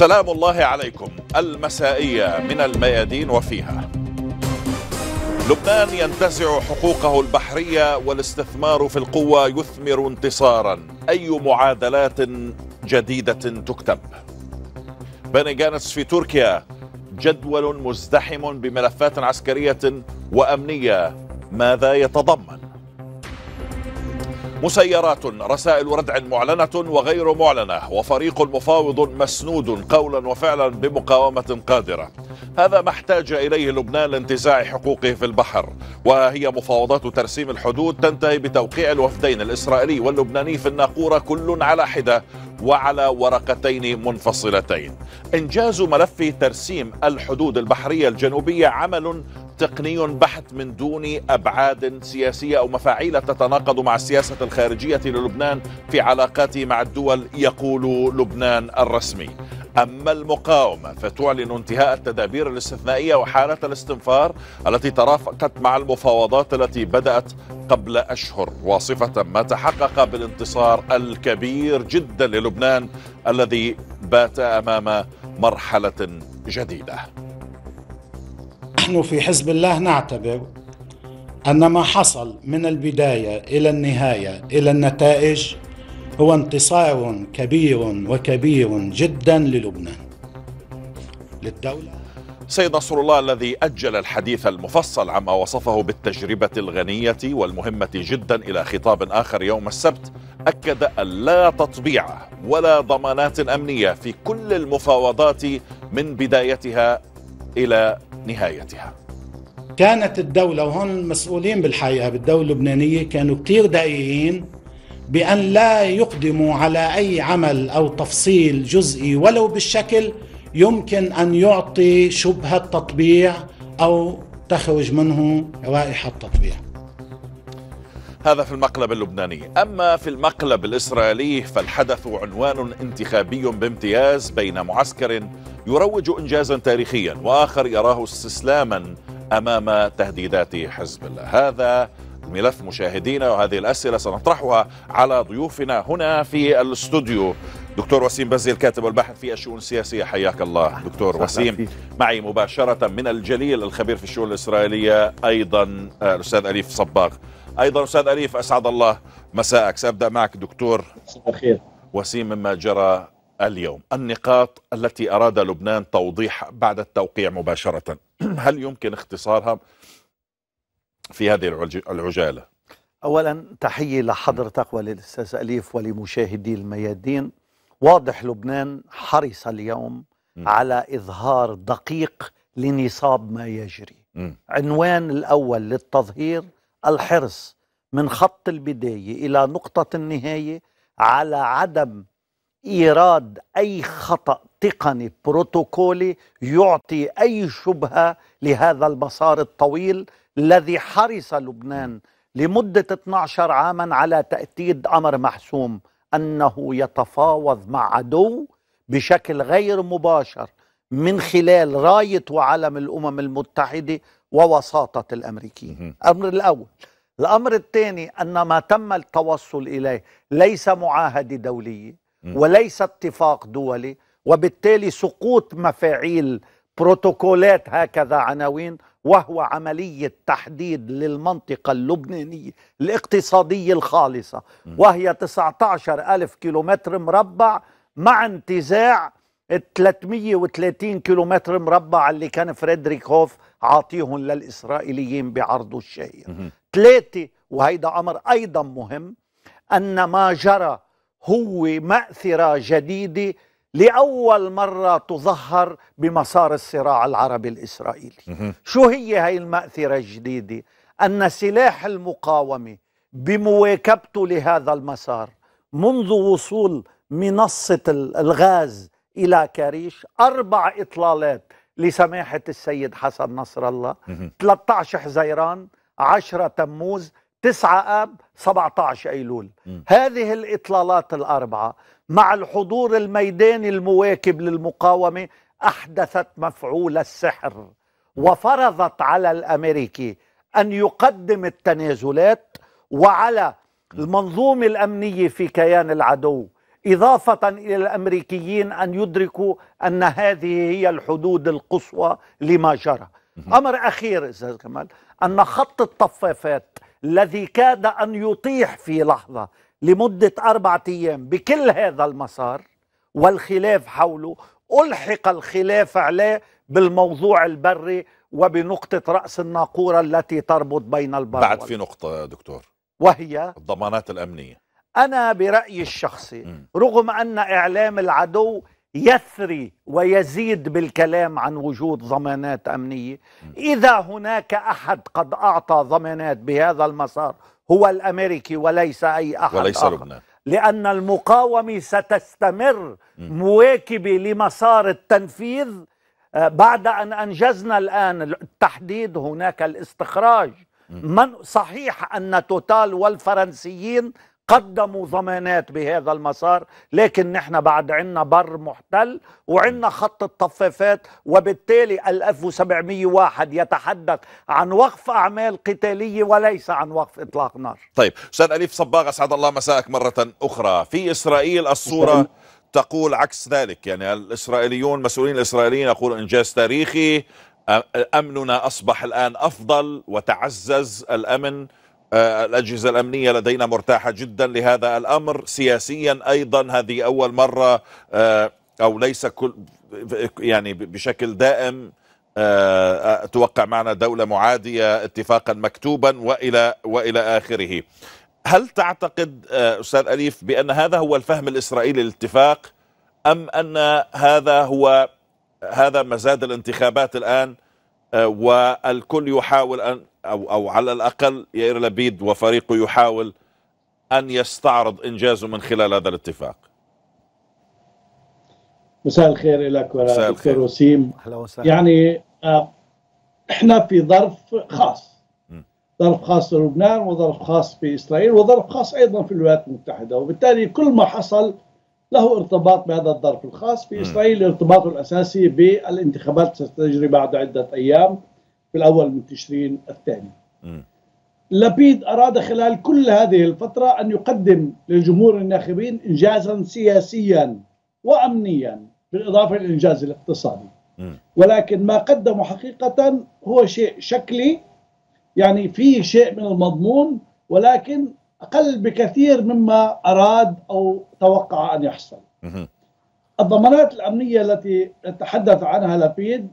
سلام الله عليكم المسائية من الميادين وفيها لبنان ينتزع حقوقه البحرية والاستثمار في القوة يثمر انتصارا أي معادلات جديدة تكتب بني جانس في تركيا جدول مزدحم بملفات عسكرية وأمنية ماذا يتضمن مسيرات رسائل ردع معلنة وغير معلنة وفريق مفاوض مسنود قولا وفعلا بمقاومة قادرة هذا ما احتاج إليه لبنان لانتزاع حقوقه في البحر وهي مفاوضات ترسيم الحدود تنتهي بتوقيع الوفدين الإسرائيلي واللبناني في الناقورة كل على حدة وعلى ورقتين منفصلتين إنجاز ملف ترسيم الحدود البحرية الجنوبية عمل تقني بحت من دون أبعاد سياسية أو مفاعيل تتناقض مع السياسة الخارجية للبنان في علاقاته مع الدول يقول لبنان الرسمي أما المقاومة فتعلن انتهاء التدابير الاستثنائية وحالة الاستنفار التي ترافقت مع المفاوضات التي بدأت قبل أشهر واصفة ما تحقق بالانتصار الكبير جدا للبنان الذي بات أمام مرحلة جديدة نحن في حزب الله نعتبر أن ما حصل من البداية إلى النهاية إلى النتائج هو انتصار كبير وكبير جدا للبنان للدولة سيد نصر الله الذي أجل الحديث المفصل عما وصفه بالتجربة الغنية والمهمة جدا إلى خطاب آخر يوم السبت أكد أن لا تطبيع ولا ضمانات أمنية في كل المفاوضات من بدايتها إلى نهايتها كانت الدولة وهون المسؤولين بالحقيقة بالدولة اللبنانية كانوا كتير دقيقين بأن لا يقدموا على أي عمل أو تفصيل جزئي ولو بالشكل يمكن أن يعطي شبهة تطبيع أو تخرج منه رائحة تطبيع هذا في المقلب اللبناني أما في المقلب الإسرائيلي فالحدث عنوان انتخابي بامتياز بين معسكر يروج إنجازا تاريخيا وآخر يراه استسلاما أمام تهديدات حزب الله هذا ملف مشاهدينا وهذه الأسئلة سنطرحها على ضيوفنا هنا في الاستوديو دكتور وسيم بزي الكاتب والباحث في الشؤون السياسية حياك الله دكتور وسيم معي مباشرة من الجليل الخبير في الشؤون الإسرائيلية أيضا آه، الأستاذ أليف صباغ ايضا استاذ اليف اسعد الله مساءك سابدا معك دكتور خير وسيم مما جرى اليوم النقاط التي اراد لبنان توضيح بعد التوقيع مباشره هل يمكن اختصارها في هذه العجاله اولا تحيه لحضرتك وللاستاذ اليف ولمشاهدي الميادين واضح لبنان حرص اليوم م. على اظهار دقيق لنصاب ما يجري م. عنوان الاول للتظهير الحرص من خط البدايه الى نقطه النهايه على عدم ايراد اي خطا تقني بروتوكولي يعطي اي شبهه لهذا المسار الطويل الذي حرص لبنان لمده 12 عاما على تأكيد امر محسوم انه يتفاوض مع عدو بشكل غير مباشر من خلال رايه وعلم الامم المتحده ووساطة الأمريكيين الأمر الأول الأمر الثاني أن ما تم التوصل إليه ليس معاهدة دولية وليس اتفاق دولي وبالتالي سقوط مفاعيل بروتوكولات هكذا عناوين وهو عملية تحديد للمنطقة اللبنانية الاقتصادية الخالصة وهي 19 ألف كيلومتر مربع مع انتزاع 330 كيلومتر مربع اللي كان فريدريك هوف عاطيهم للإسرائيليين بعرضه الشهير ثلاثة وهيدا أمر أيضا مهم أن ما جرى هو مأثرة جديدة لأول مرة تظهر بمسار الصراع العربي الإسرائيلي شو هي هاي المأثرة الجديدة؟ أن سلاح المقاومة بمواكبته لهذا المسار منذ وصول منصة الغاز إلى كاريش أربع إطلالات لسماحة السيد حسن نصر الله 13 حزيران 10 تموز 9 آب 17 أيلول هذه الإطلالات الأربعة مع الحضور الميداني المواكب للمقاومة أحدثت مفعول السحر وفرضت على الأمريكي أن يقدم التنازلات وعلى المنظومة الأمنية في كيان العدو إضافة إلى الأمريكيين أن يدركوا أن هذه هي الحدود القصوى لما جرى أمر أخير أستاذ كمال أن خط الطفافات الذي كاد أن يطيح في لحظة لمدة أربعة أيام بكل هذا المسار والخلاف حوله ألحق الخلاف عليه بالموضوع البري وبنقطة رأس الناقورة التي تربط بين البر بعد في نقطة دكتور وهي الضمانات الأمنية أنا برأيي الشخصي رغم أن إعلام العدو يثري ويزيد بالكلام عن وجود ضمانات أمنية إذا هناك أحد قد أعطى ضمانات بهذا المسار هو الأمريكي وليس أي أحد وليس آخر لبنان. لأن المقاومة ستستمر مواكبة لمسار التنفيذ آه، بعد أن أنجزنا الآن التحديد هناك الاستخراج من صحيح أن توتال والفرنسيين قدموا ضمانات بهذا المسار لكن نحن بعد عنا بر محتل وعنا خط الطفافات وبالتالي 1701 يتحدث عن وقف أعمال قتالية وليس عن وقف إطلاق نار طيب أستاذ أليف صباغ أسعد الله مساءك مرة أخرى في إسرائيل الصورة تقول عكس ذلك يعني الإسرائيليون مسؤولين الإسرائيليين يقولوا إنجاز تاريخي أمننا أصبح الآن أفضل وتعزز الأمن آه، الأجهزة الأمنية لدينا مرتاحة جدا لهذا الأمر سياسيا أيضا هذه أول مرة آه، أو ليس كل يعني بشكل دائم آه، توقع معنا دولة معادية اتفاقا مكتوبا وإلى, وإلى آخره هل تعتقد أستاذ أليف بأن هذا هو الفهم الإسرائيلي للاتفاق أم أن هذا هو هذا مزاد الانتخابات الآن والكل يحاول أن أو, أو على الأقل يائر لبيد وفريقه يحاول أن يستعرض إنجازه من خلال هذا الاتفاق مساء الخير لك دكتور وسيم أهلا وسهلا يعني آه، احنا في ظرف خاص ظرف خاص لبنان وظرف خاص في اسرائيل وظرف خاص ايضا في الولايات المتحده وبالتالي كل ما حصل له ارتباط بهذا الظرف الخاص في إسرائيل ارتباطه الأساسي بالانتخابات ستجري بعد عدة أيام في الأول من تشرين الثاني لبيد أراد خلال كل هذه الفترة أن يقدم للجمهور الناخبين إنجازا سياسيا وأمنيا بالإضافة للإنجاز الاقتصادي ولكن ما قدمه حقيقة هو شيء شكلي يعني فيه شيء من المضمون ولكن أقل بكثير مما أراد أو توقع أن يحصل الضمانات الأمنية التي تحدث عنها لابيد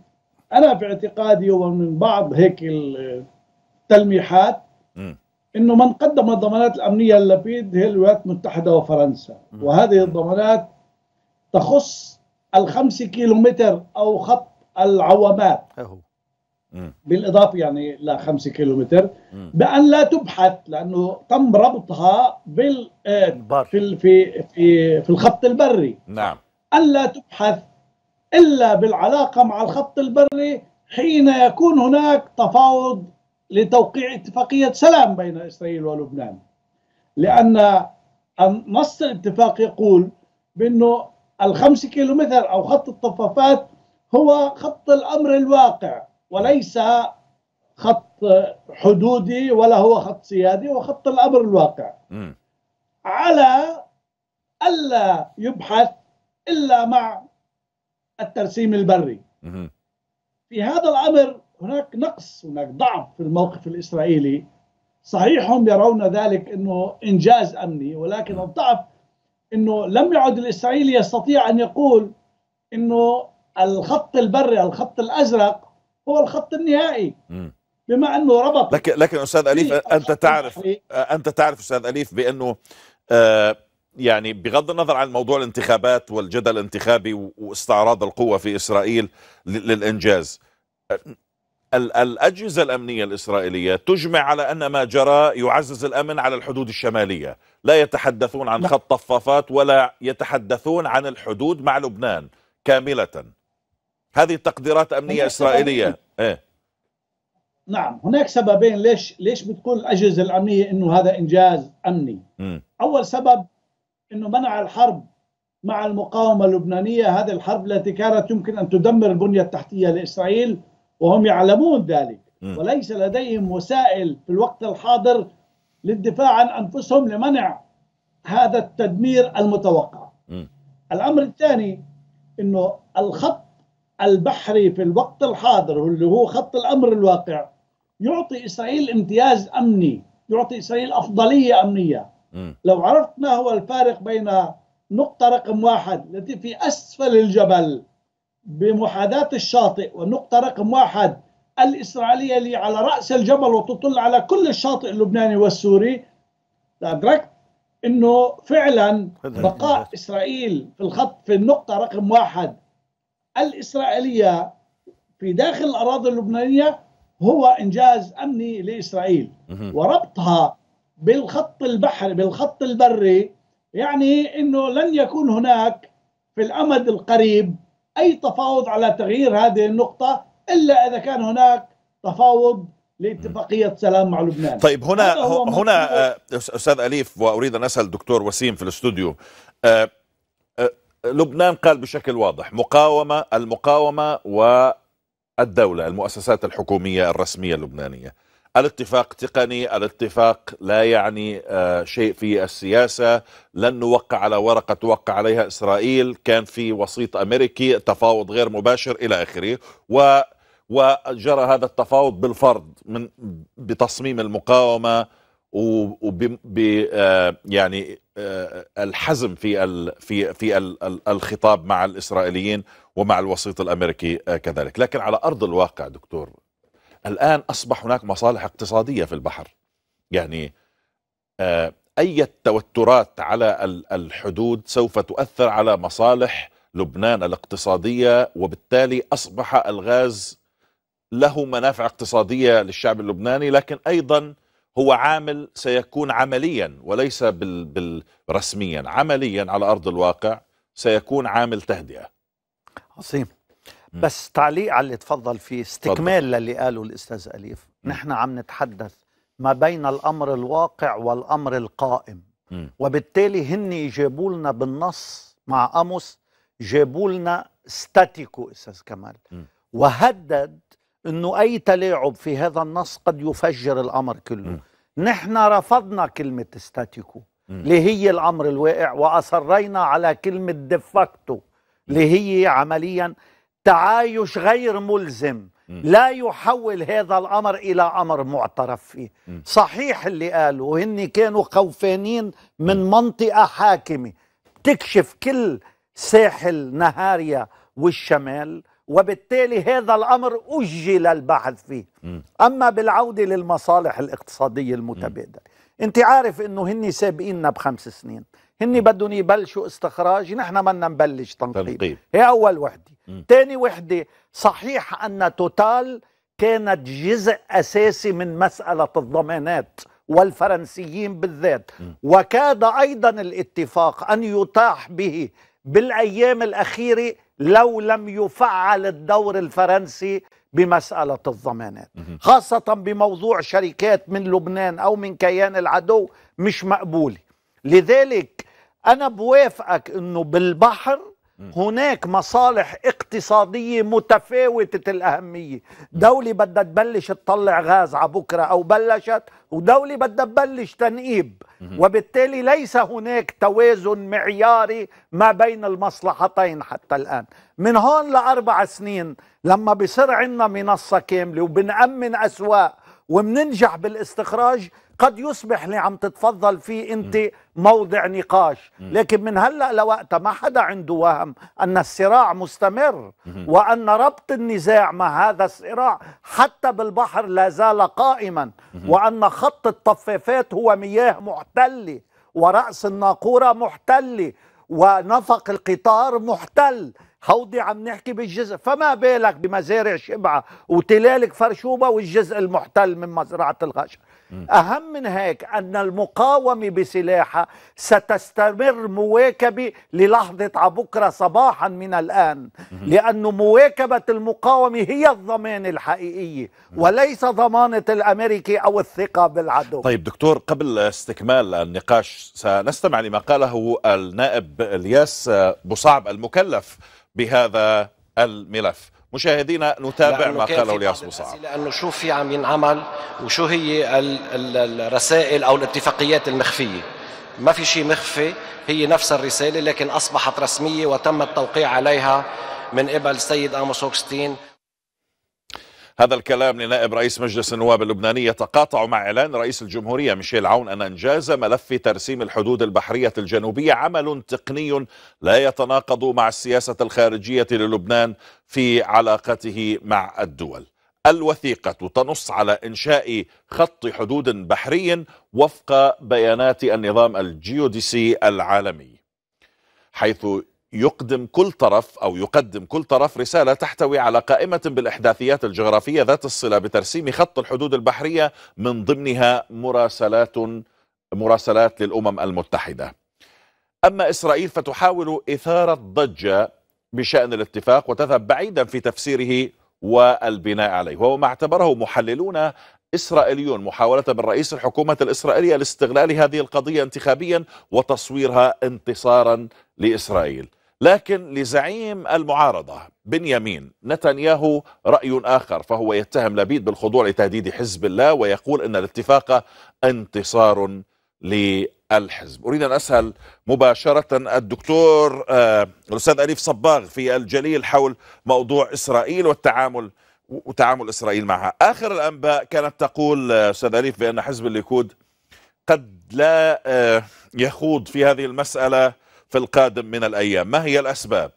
أنا باعتقادي ومن بعض هيك التلميحات انه من قدم الضمانات الامنيه لابيد هي الولايات المتحده وفرنسا وهذه الضمانات تخص الخمس كيلومتر او خط العوامات بالاضافه يعني ل 5 كيلومتر بان لا تبحث لانه تم ربطها بال آه، في في في في الخط البري نعم الا تبحث الا بالعلاقه مع الخط البري حين يكون هناك تفاوض لتوقيع اتفاقيه سلام بين اسرائيل ولبنان لان نص الاتفاق يقول بانه الخمس كيلومتر او خط الطفافات هو خط الامر الواقع وليس خط حدودي ولا هو خط سيادي وخط الامر الواقع م. على الا يبحث الا مع الترسيم البري م. في هذا الامر هناك نقص هناك ضعف في الموقف الاسرائيلي صحيح هم يرون ذلك انه انجاز امني ولكن الضعف انه لم يعد الاسرائيلي يستطيع ان يقول انه الخط البري الخط الازرق هو الخط النهائي بما انه ربط لكن لكن استاذ اليف انت تعرف يعني. انت تعرف استاذ اليف بانه آه، يعني بغض النظر عن موضوع الانتخابات والجدل الانتخابي واستعراض القوة في إسرائيل للإنجاز الأجهزة الأمنية الإسرائيلية تجمع على أن ما جرى يعزز الأمن على الحدود الشمالية لا يتحدثون عن نعم. خط طفافات ولا يتحدثون عن الحدود مع لبنان كاملة هذه تقديرات امنيه اسرائيليه ايه نعم هناك سببين ليش ليش بتقول الاجهزه الامنيه انه هذا انجاز امني م. اول سبب انه منع الحرب مع المقاومه اللبنانيه هذه الحرب التي كانت يمكن ان تدمر البنيه التحتيه لاسرائيل وهم يعلمون ذلك م. وليس لديهم وسائل في الوقت الحاضر للدفاع عن انفسهم لمنع هذا التدمير المتوقع م. الامر الثاني انه الخط البحري في الوقت الحاضر واللي هو خط الأمر الواقع يعطي إسرائيل امتياز أمني يعطي إسرائيل أفضلية أمنية م. لو عرفت ما هو الفارق بين نقطة رقم واحد التي في أسفل الجبل بمحاذاة الشاطئ والنقطة رقم واحد الإسرائيلية اللي على رأس الجبل وتطل على كل الشاطئ اللبناني والسوري أدركت أنه فعلا بقاء إسرائيل في الخط في النقطة رقم واحد الإسرائيلية في داخل الأراضي اللبنانية هو إنجاز أمني لإسرائيل وربطها بالخط البحري بالخط البري يعني أنه لن يكون هناك في الأمد القريب أي تفاوض على تغيير هذه النقطة إلا إذا كان هناك تفاوض لاتفاقيه سلام مع لبنان طيب هنا هنا آه، استاذ اليف واريد ان اسال دكتور وسيم في الاستوديو آه، لبنان قال بشكل واضح مقاومة المقاومة والدولة المؤسسات الحكومية الرسمية اللبنانية الاتفاق تقني الاتفاق لا يعني آه، شيء في السياسة لن نوقع على ورقة توقع عليها إسرائيل كان في وسيط أمريكي تفاوض غير مباشر إلى آخره و وجرى هذا التفاوض بالفرض من بتصميم المقاومة وب آه، يعني آه، الحزم في في في الخطاب مع الاسرائيليين ومع الوسيط الامريكي آه، كذلك، لكن على ارض الواقع دكتور الان اصبح هناك مصالح اقتصاديه في البحر. يعني آه، اي توترات على الحدود سوف تؤثر على مصالح لبنان الاقتصاديه وبالتالي اصبح الغاز له منافع اقتصاديه للشعب اللبناني لكن ايضا هو عامل سيكون عمليا وليس بال بال رسميا عمليا على أرض الواقع سيكون عامل تهدئة عظيم بس تعليق على اللي تفضل فيه استكمال فضل. للي قاله الأستاذ أليف م. نحن عم نتحدث ما بين الأمر الواقع والأمر القائم م. وبالتالي هن جابوا لنا بالنص مع أموس جابوا لنا ستاتيكو أستاذ كمال م. وهدد انه اي تلاعب في هذا النص قد يفجر الامر كله م. نحن رفضنا كلمه ستاتيكو اللي هي الامر الواقع واصرينا على كلمه ديفاكتو اللي هي عمليا تعايش غير ملزم م. لا يحول هذا الامر الى امر معترف فيه م. صحيح اللي قالوا هن كانوا خوفانين من منطقه حاكمه تكشف كل ساحل نهاريا والشمال وبالتالي هذا الأمر أجل البحث فيه أما بالعودة للمصالح الاقتصادية المتبادلة أنت عارف أنه هني سابقيننا بخمس سنين هن بدهم يبلشوا استخراج نحن بدنا نبلش تنقيب. تنقيب هي أول وحدة ثاني وحدة صحيح أن توتال كانت جزء أساسي من مسألة الضمانات والفرنسيين بالذات م. وكاد أيضا الاتفاق أن يتاح به بالأيام الأخيرة لو لم يفعل الدور الفرنسي بمسألة الضمانات خاصة بموضوع شركات من لبنان أو من كيان العدو مش مقبولة لذلك أنا بوافقك أنه بالبحر هناك مصالح اقتصادية متفاوتة الأهمية دولة بدها تبلش تطلع غاز على بكرة أو بلشت ودولة بدها تبلش تنقيب وبالتالي ليس هناك توازن معياري ما بين المصلحتين حتى الآن من هون لأربع سنين لما بصير عندنا منصة كاملة وبنأمن أسواق ومننجح بالاستخراج قد يصبح اللي عم تتفضل فيه انت موضع نقاش لكن من هلا لوقتها ما حدا عنده وهم ان الصراع مستمر وان ربط النزاع مع هذا الصراع حتى بالبحر لا زال قائما وان خط الطفافات هو مياه محتله ورأس الناقورة محتلة ونفق القطار محتل هودي عم نحكي بالجزء فما بالك بمزارع شبعة وتلالك فرشوبة والجزء المحتل من مزرعة الغاشة أهم من هيك أن المقاومة بسلاحها ستستمر مواكبة للحظة عبكرة صباحا من الآن لأن مواكبة المقاومة هي الضمان الحقيقية وليس ضمانة الأمريكي أو الثقة بالعدو طيب دكتور قبل استكمال النقاش سنستمع لما قاله النائب الياس بصعب المكلف بهذا الملف مشاهدينا نتابع ما قاله الياس مصعب لانه شو في عم ينعمل وشو هي الرسائل او الاتفاقيات المخفيه ما في شيء مخفي هي نفس الرساله لكن اصبحت رسميه وتم التوقيع عليها من قبل السيد اموس هوكستين هذا الكلام لنائب رئيس مجلس النواب اللبناني يتقاطع مع إعلان رئيس الجمهورية ميشيل عون أن إنجاز ملف ترسيم الحدود البحرية الجنوبية عمل تقني لا يتناقض مع السياسة الخارجية للبنان في علاقته مع الدول الوثيقة تنص على إنشاء خط حدود بحري وفق بيانات النظام الجيوديسي العالمي حيث يقدم كل طرف أو يقدم كل طرف رسالة تحتوي على قائمة بالإحداثيات الجغرافية ذات الصلة بترسيم خط الحدود البحرية من ضمنها مراسلات مراسلات للأمم المتحدة أما إسرائيل فتحاول إثارة ضجة بشأن الاتفاق وتذهب بعيدا في تفسيره والبناء عليه وهو ما اعتبره محللون إسرائيليون محاولة من رئيس الحكومة الإسرائيلية لاستغلال هذه القضية انتخابيا وتصويرها انتصارا لإسرائيل لكن لزعيم المعارضة بنيامين نتنياهو رأي آخر فهو يتهم لبيد بالخضوع لتهديد حزب الله ويقول أن الاتفاق انتصار للحزب أريد أن أسأل مباشرة الدكتور آه، الأستاذ أليف صباغ في الجليل حول موضوع إسرائيل والتعامل وتعامل إسرائيل معها آخر الأنباء كانت تقول آه، أستاذ أليف بأن حزب الليكود قد لا آه، يخوض في هذه المسألة في القادم من الأيام ما هي الأسباب؟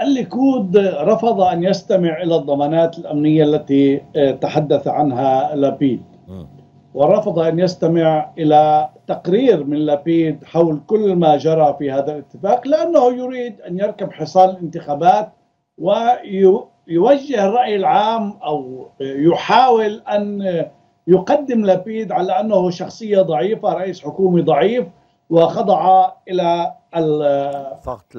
الليكود رفض أن يستمع إلى الضمانات الأمنية التي آه، تحدث عنها لابيد ورفض أن يستمع إلى تقرير من لابيد حول كل ما جرى في هذا الاتفاق لأنه يريد أن يركب حصان الانتخابات ويوجه الرأي العام أو آه، يحاول أن آه، يقدم لبيد على أنه شخصية ضعيفة رئيس حكومي ضعيف وخضع إلى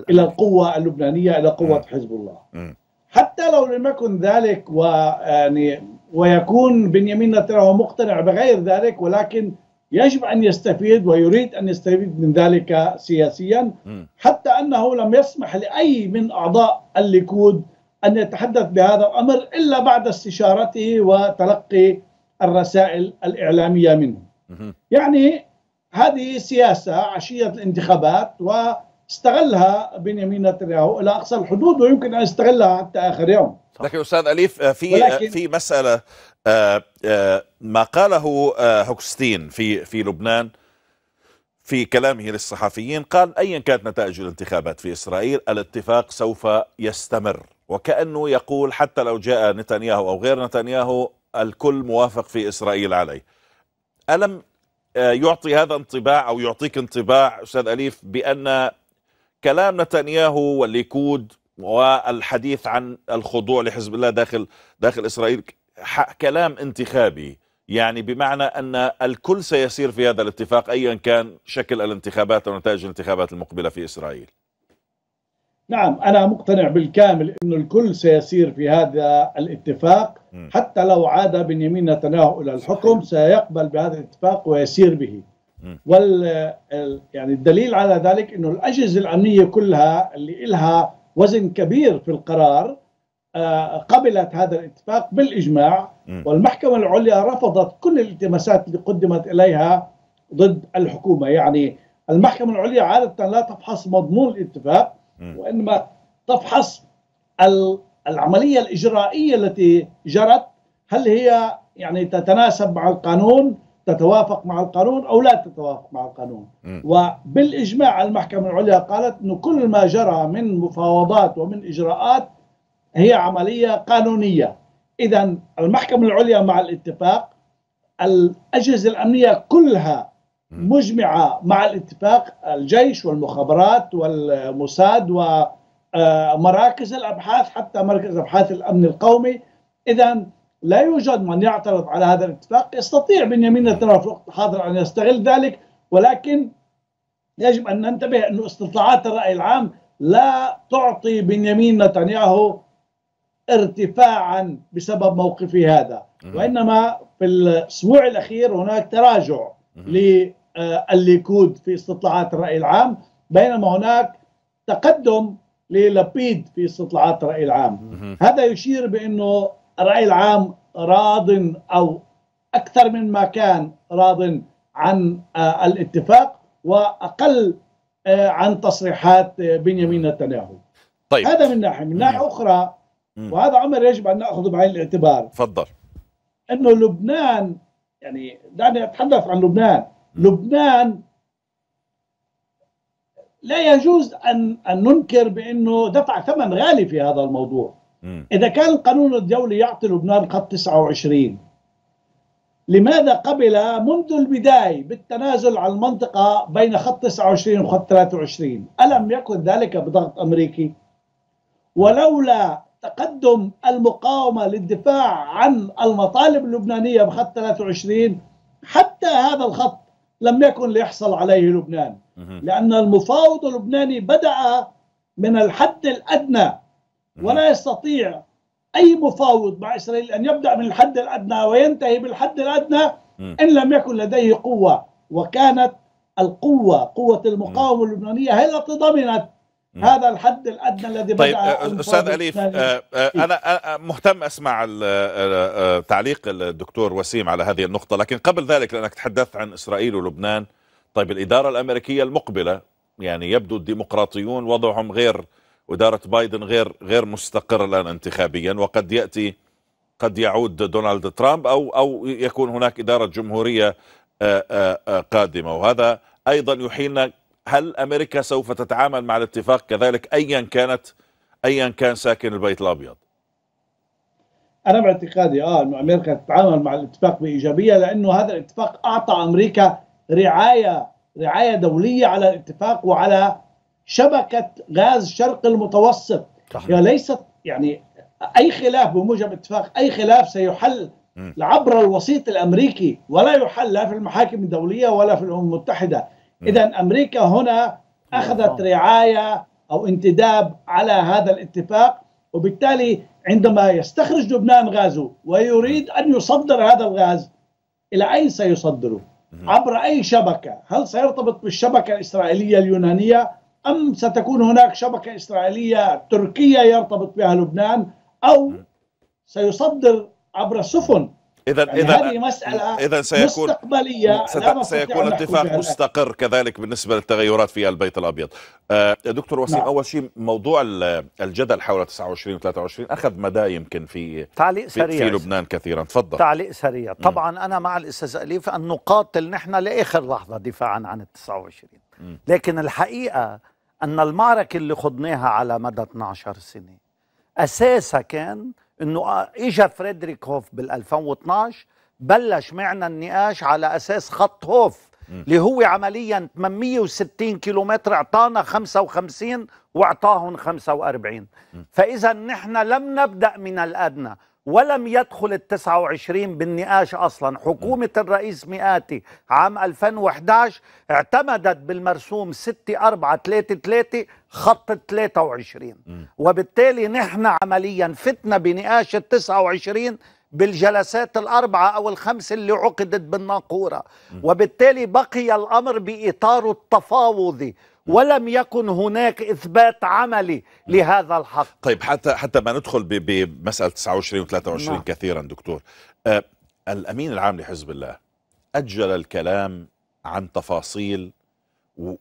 إلى القوة اللبنانية إلى قوة حزب الله م. حتى لو لم يكن ذلك ويعني ويكون بنيامين نتنياهو مقتنع بغير ذلك ولكن يجب ان يستفيد ويريد ان يستفيد من ذلك سياسيا حتى انه لم يسمح لاي من اعضاء الليكود ان يتحدث بهذا الامر الا بعد استشارته وتلقي الرسائل الإعلامية منه يعني هذه سياسة عشية الانتخابات واستغلها بنيامين نتنياهو إلى أقصى الحدود ويمكن أن يستغلها حتى آخر يوم لكن أستاذ أليف آه، في آه، في مسألة آه، ما قاله هوكستين في في لبنان في كلامه للصحفيين قال ايا كانت نتائج الانتخابات في اسرائيل الاتفاق سوف يستمر وكانه يقول حتى لو جاء نتنياهو او غير نتنياهو الكل موافق في إسرائيل عليه ألم آه، يعطي هذا انطباع أو يعطيك انطباع أستاذ أليف بأن كلام نتنياهو والليكود والحديث عن الخضوع لحزب الله داخل داخل إسرائيل كلام انتخابي يعني بمعنى أن الكل سيسير في هذا الاتفاق أيا كان شكل الانتخابات ونتائج الانتخابات المقبلة في إسرائيل نعم أنا مقتنع بالكامل أن الكل سيسير في هذا الاتفاق حتى لو عاد بنيامين نتنياهو إلى الحكم سيقبل بهذا الاتفاق ويسير به وال يعني الدليل على ذلك أنه الأجهزة الأمنية كلها اللي إلها وزن كبير في القرار آه، قبلت هذا الاتفاق بالإجماع والمحكمة العليا رفضت كل الالتماسات اللي قدمت إليها ضد الحكومة يعني المحكمة العليا عادة لا تفحص مضمون الاتفاق وانما تفحص العمليه الاجرائيه التي جرت هل هي يعني تتناسب مع القانون تتوافق مع القانون او لا تتوافق مع القانون م. وبالاجماع المحكمه العليا قالت انه كل ما جرى من مفاوضات ومن اجراءات هي عمليه قانونيه اذا المحكمه العليا مع الاتفاق الاجهزه الامنيه كلها مجمعه مع الاتفاق الجيش والمخابرات والموساد ومراكز آه، الابحاث حتى مركز ابحاث الامن القومي اذا لا يوجد من يعترض على هذا الاتفاق يستطيع بنيامين نتنياهو في الوقت الحاضر ان يستغل ذلك ولكن يجب ان ننتبه أن استطلاعات الراي العام لا تعطي بنيامين نتنياهو ارتفاعا بسبب موقفه هذا وانما في الاسبوع الاخير هناك تراجع آه، الليكود في استطلاعات الرأي العام بينما هناك تقدم للبيد في استطلاعات الرأي العام هذا يشير بأنه الرأي العام راض أو أكثر من ما كان راض عن آه، الاتفاق وأقل آه، عن تصريحات بنيامين نتنياهو طيب هذا من ناحية من ناحية أخرى وهذا امر يجب ان ناخذه بعين الاعتبار تفضل انه لبنان يعني دعني اتحدث عن لبنان لبنان لا يجوز ان ان ننكر بانه دفع ثمن غالي في هذا الموضوع م. اذا كان القانون الدولي يعطي لبنان قد 29 لماذا قبل منذ البدايه بالتنازل عن المنطقه بين خط 29 وخط 23 الم يكن ذلك بضغط امريكي ولولا تقدم المقاومه للدفاع عن المطالب اللبنانيه بخط 23 حتى هذا الخط لم يكن ليحصل عليه لبنان لأن المفاوض اللبناني بدأ من الحد الأدنى ولا يستطيع أي مفاوض مع إسرائيل أن يبدأ من الحد الأدنى وينتهي بالحد الأدنى إن لم يكن لديه قوة وكانت القوة قوة المقاومة اللبنانية هي التي ضمنت هذا الحد الادنى الذي طيب بدا استاذ اليف آه انا مهتم اسمع تعليق الدكتور وسيم على هذه النقطه لكن قبل ذلك لانك تحدثت عن اسرائيل ولبنان طيب الاداره الامريكيه المقبله يعني يبدو الديمقراطيون وضعهم غير اداره بايدن غير غير مستقر الان انتخابيا وقد ياتي قد يعود دونالد ترامب او او يكون هناك اداره جمهوريه قادمه وهذا ايضا يحيلنا هل امريكا سوف تتعامل مع الاتفاق كذلك ايا كانت ايا كان ساكن البيت الابيض؟ انا باعتقادي اه انه امريكا تتعامل مع الاتفاق بايجابيه لانه هذا الاتفاق اعطى امريكا رعايه رعايه دوليه على الاتفاق وعلى شبكه غاز شرق المتوسط يعني ليست يعني اي خلاف بموجب اتفاق اي خلاف سيحل عبر الوسيط الامريكي ولا يحل لا في المحاكم الدوليه ولا في الامم المتحده اذا امريكا هنا اخذت رعايه او انتداب على هذا الاتفاق وبالتالي عندما يستخرج لبنان غازه ويريد ان يصدر هذا الغاز الى اين سيصدره؟ عبر اي شبكه؟ هل سيرتبط بالشبكه الاسرائيليه اليونانيه ام ستكون هناك شبكه اسرائيليه تركيه يرتبط بها لبنان او سيصدر عبر سفن اذا يعني اذا هذه مساله اذا سيكون مستقبليه سيكون اتفاق مستقر كذلك بالنسبه للتغيرات في البيت الابيض. آه دكتور وسيم نعم. اول شيء موضوع الجدل حول 29 و 23 اخذ مدى يمكن في تعليق في سريع في لبنان كثيرا تفضل تعليق سريع طبعا انا مع الاستاذ اليف ان نقاتل نحن لاخر لحظه دفاعا عن ال 29 لكن الحقيقه ان المعركه اللي خضناها على مدى 12 سنه اساسها كان انه آه، اجى فريدريك هوف بال 2012 بلش معنا النقاش على اساس خط هوف اللي هو عمليا 860 كيلومتر اعطانا 55 واعطاهم 45 فاذا نحن لم نبدا من الادنى ولم يدخل ال 29 بالنقاش اصلا حكومه الرئيس مئاتي عام 2011 اعتمدت بالمرسوم 6 4 3 3 خط ال 23 وبالتالي نحن عمليا فتنا بنقاش ال 29 بالجلسات الأربعة أو الخمس اللي عقدت بالناقورة وبالتالي بقي الأمر بإطار التفاوض نعم. ولم يكن هناك اثبات عملي نعم. لهذا الحق طيب حتى حتى ما ندخل بمساله 29 و23 نعم. كثيرا دكتور آه الامين العام لحزب الله اجل الكلام عن تفاصيل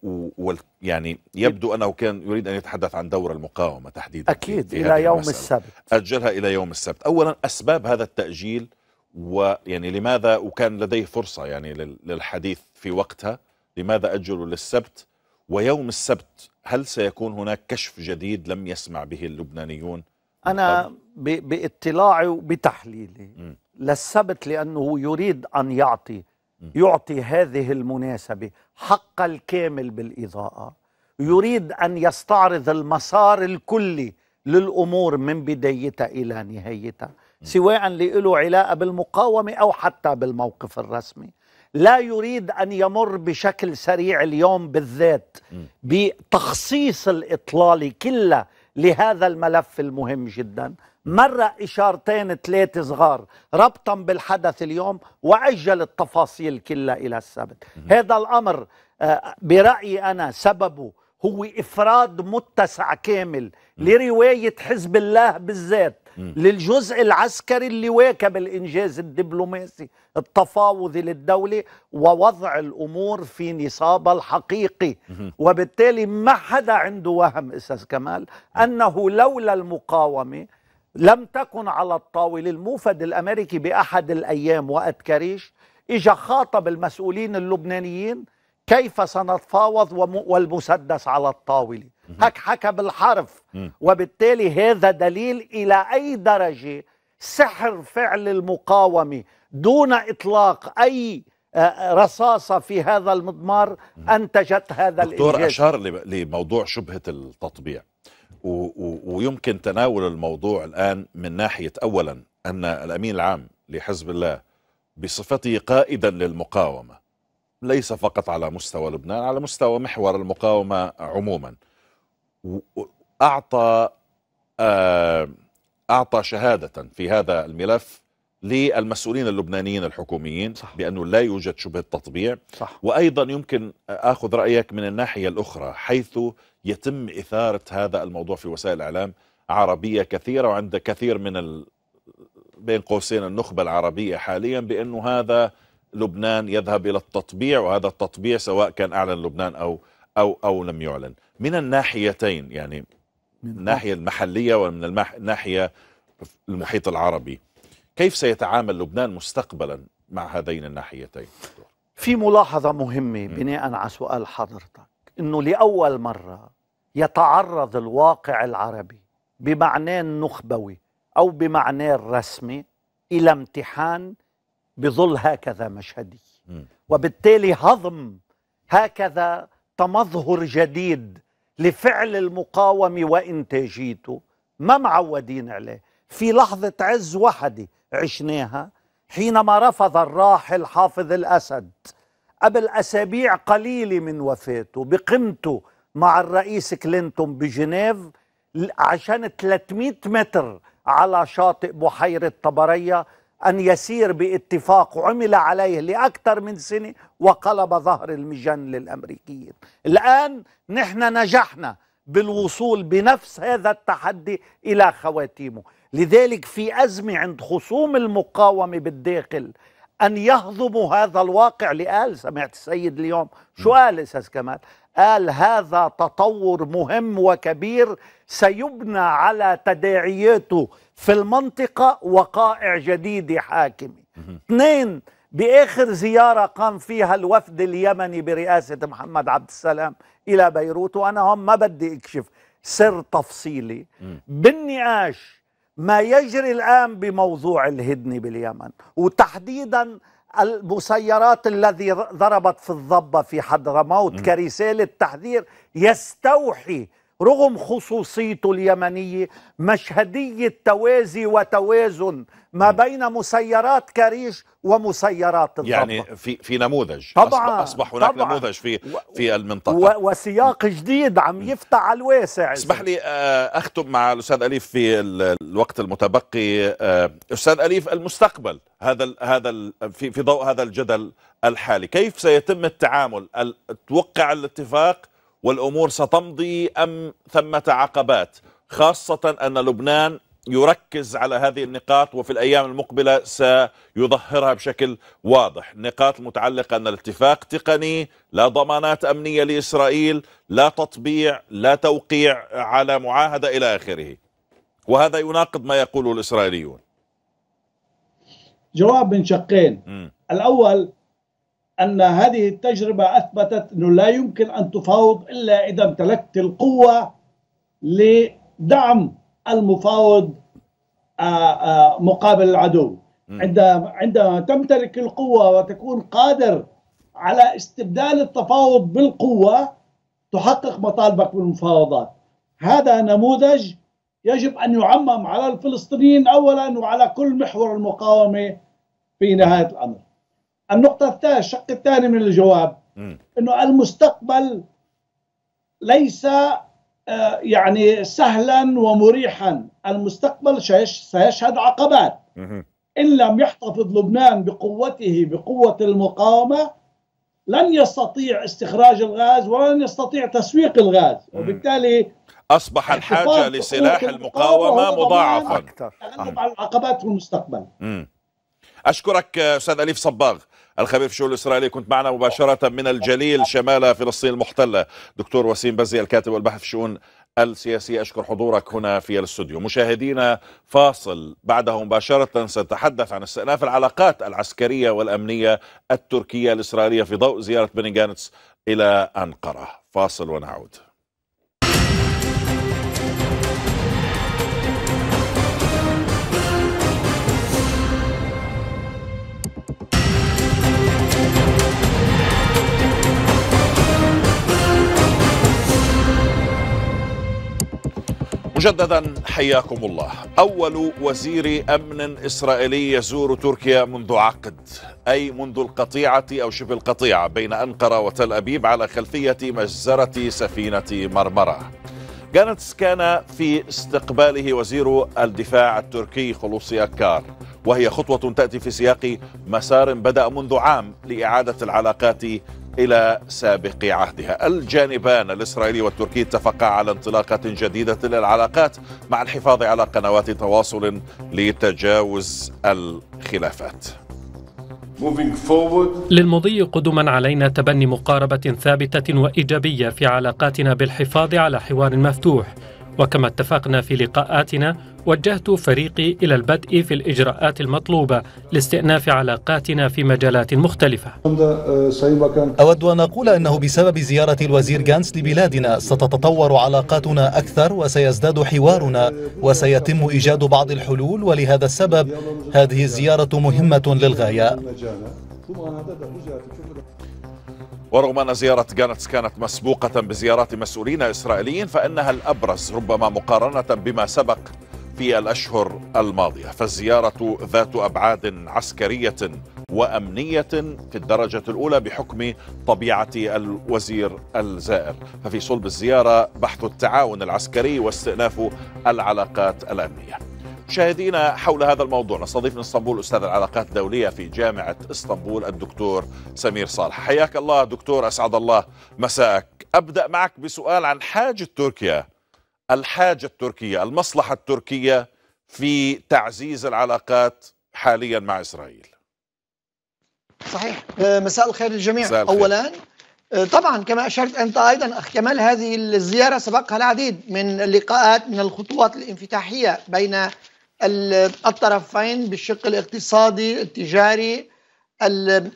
و يعني يبدو انه كان يريد ان يتحدث عن دور المقاومه تحديدا اكيد الى يوم المسألة. السبت اجلها الى يوم السبت اولا اسباب هذا التاجيل ويعني لماذا وكان لديه فرصه يعني للحديث في وقتها لماذا اجلوا للسبت ويوم السبت هل سيكون هناك كشف جديد لم يسمع به اللبنانيون أنا باطلاعي وبتحليلي م. للسبت لأنه يريد أن يعطي م. يعطي هذه المناسبة حق الكامل بالإضاءة يريد أن يستعرض المسار الكلي للأمور من بدايتها إلى نهايتها سواء له علاقة بالمقاومة أو حتى بالموقف الرسمي لا يريد أن يمر بشكل سريع اليوم بالذات بتخصيص الإطلال كله لهذا الملف المهم جدا مرة إشارتين ثلاثة صغار ربطا بالحدث اليوم وعجل التفاصيل كلها إلى السبت هذا الأمر آه، برأيي أنا سببه هو إفراد متسع كامل لرواية حزب الله بالذات للجزء العسكري اللي واكب الإنجاز الدبلوماسي التفاوض للدولة ووضع الأمور في نصابها الحقيقي وبالتالي ما حدا عنده وهم أستاذ كمال أنه لولا المقاومة لم تكن على الطاولة الموفد الأمريكي بأحد الأيام وقت كريش إجا خاطب المسؤولين اللبنانيين كيف سنتفاوض والمسدس على الطاولة هك حكى بالحرف وبالتالي هذا دليل إلى أي درجة سحر فعل المقاومة دون إطلاق أي آه، رصاصة في هذا المضمار أنتجت هذا الإنجاز دكتور أشار لموضوع شبهة التطبيع ويمكن تناول الموضوع الآن من ناحية أولا أن الأمين العام لحزب الله بصفته قائدا للمقاومة ليس فقط على مستوى لبنان على مستوى محور المقاومة عموما اعطى آه، اعطى شهاده في هذا الملف للمسؤولين اللبنانيين الحكوميين صح. بانه لا يوجد شبهه تطبيع صح. وايضا يمكن اخذ رايك من الناحيه الاخرى حيث يتم اثاره هذا الموضوع في وسائل الاعلام عربيه كثيره وعند كثير من ال... بين قوسين النخبه العربيه حاليا بانه هذا لبنان يذهب الى التطبيع وهذا التطبيع سواء كان اعلن لبنان او أو أو لم يعلن من الناحيتين يعني من الناحية المحلية ومن المح... الناحية المحيط العربي كيف سيتعامل لبنان مستقبلا مع هذين الناحيتين في ملاحظة مهمة بناء على سؤال حضرتك أنه لأول مرة يتعرض الواقع العربي بمعناه النخبوي أو بمعناه الرسمي إلى امتحان بظل هكذا مشهدي وبالتالي هضم هكذا تمظهر جديد لفعل المقاومة وإنتاجيته ما معودين عليه في لحظة عز وحدة عشناها حينما رفض الراحل حافظ الأسد قبل أسابيع قليلة من وفاته بقمته مع الرئيس كلينتون بجنيف عشان 300 متر على شاطئ بحيرة طبرية أن يسير باتفاق عمل عليه لأكثر من سنة وقلب ظهر المجن للأمريكيين الآن نحن نجحنا بالوصول بنفس هذا التحدي إلى خواتيمه لذلك في أزمة عند خصوم المقاومة بالداخل أن يهضموا هذا الواقع لقال سمعت السيد اليوم شو قال أستاذ كمال قال هذا تطور مهم وكبير سيبنى على تداعياته في المنطقة وقائع جديد حاكم اثنين بآخر زيارة قام فيها الوفد اليمني برئاسة محمد عبد السلام إلى بيروت وأنا هم ما بدي أكشف سر تفصيلي بالنقاش ما يجري الآن بموضوع الهدنة باليمن وتحديداً المسيرات الذي ضربت في الضبة في حضرموت كرسالة تحذير يستوحي رغم خصوصيته اليمنية مشهدية توازي وتوازن ما بين مسيرات كاريش ومسيرات الضبط يعني في في نموذج طبعا اصبح هناك طبعا نموذج في في المنطقه و وسياق جديد عم يفتح على الواسع اسمح لي آه، اختم مع الاستاذ اليف في الوقت المتبقي آه، استاذ اليف المستقبل هذا هذا في في ضوء هذا الجدل الحالي كيف سيتم التعامل توقع الاتفاق والأمور ستمضي أم ثمة عقبات خاصة أن لبنان يركز على هذه النقاط وفي الأيام المقبلة سيظهرها بشكل واضح نقاط متعلقة أن الاتفاق تقني لا ضمانات أمنية لإسرائيل لا تطبيع لا توقيع على معاهدة إلى آخره وهذا يناقض ما يقوله الإسرائيليون جواب من شقين م. الأول أن هذه التجربة أثبتت أنه لا يمكن أن تفاوض إلا إذا امتلكت القوة لدعم المفاوض آه، آه، مقابل العدو عندما عندما تمتلك القوة وتكون قادر على استبدال التفاوض بالقوة تحقق مطالبك بالمفاوضات هذا نموذج يجب أن يعمم على الفلسطينيين أولا وعلى كل محور المقاومة في نهاية الأمر النقطة الثانية الشق الثاني من الجواب أنه المستقبل ليس آه، يعني سهلا ومريحا المستقبل سيشهد عقبات إن لم يحتفظ لبنان بقوته بقوة المقاومة لن يستطيع استخراج الغاز ولن يستطيع تسويق الغاز وبالتالي أصبح الحاجة لسلاح المقاومة مضاعفا أكثر على العقبات أه. في المستقبل أشكرك آه، أستاذ أليف صباغ الخبير في الشؤون الاسرائيليه كنت معنا مباشره من الجليل شمال فلسطين المحتله دكتور وسيم بزي الكاتب والباحث في الشؤون السياسية أشكر حضورك هنا في الاستوديو مشاهدينا فاصل بعده مباشرة سنتحدث عن استئناف العلاقات العسكرية والأمنية التركية الإسرائيلية في ضوء زيارة بني جانتس إلى أنقرة فاصل ونعود مجددا حياكم الله أول وزير أمن إسرائيلي يزور تركيا منذ عقد أي منذ القطيعة أو شبه القطيعة بين أنقرة وتل أبيب على خلفية مجزرة سفينة مرمرة جانتس كان في استقباله وزير الدفاع التركي خلوصي أكار وهي خطوة تأتي في سياق مسار بدأ منذ عام لإعادة العلاقات إلى سابق عهدها الجانبان الإسرائيلي والتركي اتفقا على انطلاقة جديدة للعلاقات مع الحفاظ على قنوات تواصل لتجاوز الخلافات للمضي قدما علينا تبني مقاربة ثابتة وإيجابية في علاقاتنا بالحفاظ على حوار مفتوح وكما اتفقنا في لقاءاتنا وجهت فريقي إلى البدء في الإجراءات المطلوبة لاستئناف علاقاتنا في مجالات مختلفة أود أن أقول أنه بسبب زيارة الوزير جانس لبلادنا ستتطور علاقاتنا أكثر وسيزداد حوارنا وسيتم إيجاد بعض الحلول ولهذا السبب هذه الزيارة مهمة للغاية ورغم أن زيارة جانتس كانت مسبوقة بزيارات مسؤولين إسرائيليين فإنها الأبرز ربما مقارنة بما سبق في الأشهر الماضية فالزيارة ذات أبعاد عسكرية وأمنية في الدرجة الأولى بحكم طبيعة الوزير الزائر ففي صلب الزيارة بحث التعاون العسكري واستئناف العلاقات الأمنية مشاهدينا حول هذا الموضوع نستضيف من اسطنبول استاذ العلاقات الدوليه في جامعه اسطنبول الدكتور سمير صالح حياك الله دكتور اسعد الله مساءك ابدا معك بسؤال عن حاجه تركيا الحاجة التركية المصلحة التركية في تعزيز العلاقات حاليا مع إسرائيل صحيح آه، مساء الخير للجميع مساء الخير. أولا آه، طبعا كما أشرت أنت أيضا كمال هذه الزيارة سبقها العديد من اللقاءات من الخطوات الانفتاحية بين الطرفين بالشق الاقتصادي التجاري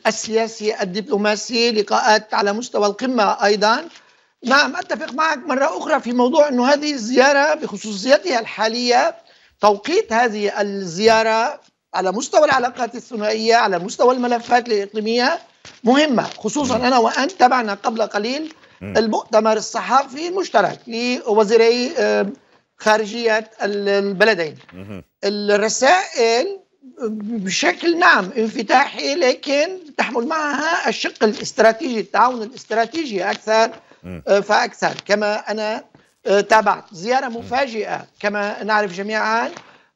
السياسي الدبلوماسي لقاءات على مستوى القمة أيضا نعم أتفق معك مرة أخرى في موضوع أنه هذه الزيارة بخصوصيتها الحالية توقيت هذه الزيارة على مستوى العلاقات الثنائية على مستوى الملفات الإقليمية مهمة خصوصا أنا وأنت تابعنا قبل قليل المؤتمر الصحفي المشترك لوزيري خارجية البلدين الرسائل بشكل نعم انفتاحي لكن تحمل معها الشق الاستراتيجي التعاون الاستراتيجي أكثر أه، فأكثر كما أنا أه، تابعت زيارة مفاجئة كما نعرف جميعا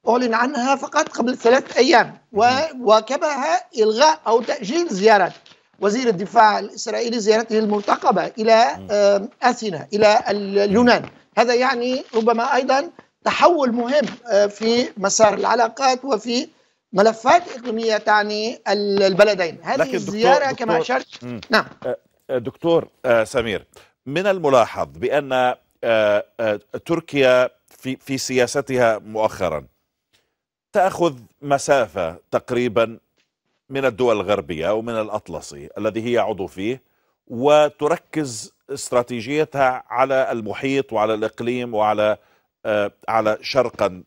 أعلن عنها فقط قبل ثلاث أيام وواكبها إلغاء أو تأجيل زيارة وزير الدفاع الإسرائيلي زيارته المرتقبة إلى أه، أثينا إلى اليونان هذا يعني ربما أيضا تحول مهم في مسار العلاقات وفي ملفات إقليمية تعني البلدين هذه الزيارة دكتور كما أشرت نعم دكتور سمير من الملاحظ بأن آه، آه، تركيا في في سياستها مؤخرا تأخذ مسافة تقريبا من الدول الغربية أو من الأطلسي الذي هي عضو فيه وتركز استراتيجيتها على المحيط وعلى الإقليم وعلى آه، على شرقا